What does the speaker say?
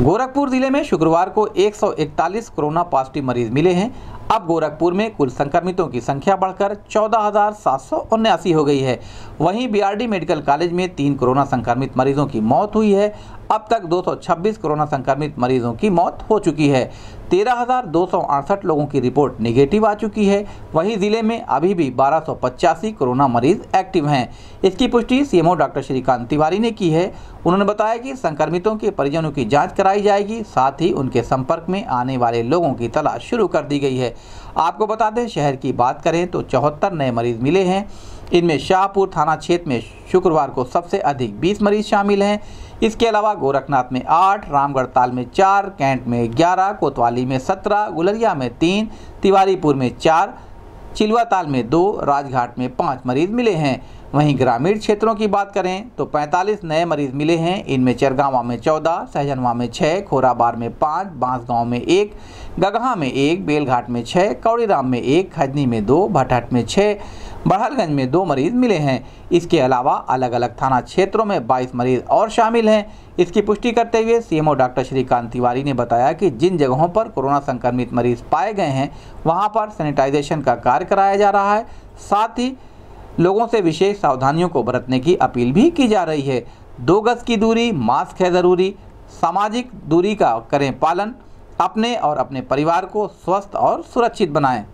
गोरखपुर जिले में शुक्रवार को 141 कोरोना पॉजिटिव मरीज मिले हैं अब गोरखपुर में कुल संक्रमितों की संख्या बढ़कर चौदह हो गई है वहीं बीआरडी मेडिकल कॉलेज में तीन कोरोना संक्रमित मरीजों की मौत हुई है अब तक 226 कोरोना संक्रमित मरीजों की मौत हो चुकी है तेरह लोगों की रिपोर्ट निगेटिव आ चुकी है वहीं जिले में अभी भी बारह कोरोना मरीज एक्टिव हैं इसकी पुष्टि सीएमओ डॉक्टर श्रीकांत तिवारी ने की है उन्होंने बताया कि संक्रमितों के परिजनों की जांच कराई जाएगी साथ ही उनके संपर्क में आने वाले लोगों की तलाश शुरू कर दी गई है आपको बता दें शहर की बात करें तो चौहत्तर नए मरीज मिले हैं इनमें शाहपुर थाना क्षेत्र में शुक्रवार को सबसे अधिक 20 मरीज शामिल हैं इसके अलावा गोरखनाथ में आठ रामगढ़ ताल में चार कैंट में ग्यारह कोतवाली में सत्रह गुलरिया में तीन तिवारीपुर में चार चिलवा ताल में दो राजघाट में पाँच मरीज मिले हैं वहीं ग्रामीण क्षेत्रों की बात करें तो 45 नए मरीज मिले हैं इनमें चरगावा में 14, सहजनवा में 6, खोराबार में 5, बांसगांव में 1, गगहा में 1, बेलघाट में 6, कौड़ीराम में 1, खजनी में 2, भटहट में 6, बड़हलगंज में 2 मरीज मिले हैं इसके अलावा अलग अलग थाना क्षेत्रों में 22 मरीज और शामिल हैं इसकी पुष्टि करते हुए सीएमओ डॉक्टर श्रीकांत तिवारी ने बताया कि जिन जगहों पर कोरोना संक्रमित मरीज पाए गए हैं वहाँ पर सैनिटाइजेशन का कार्य कराया जा रहा है साथ ही लोगों से विशेष सावधानियों को बरतने की अपील भी की जा रही है दो गज की दूरी मास्क है ज़रूरी सामाजिक दूरी का करें पालन अपने और अपने परिवार को स्वस्थ और सुरक्षित बनाएं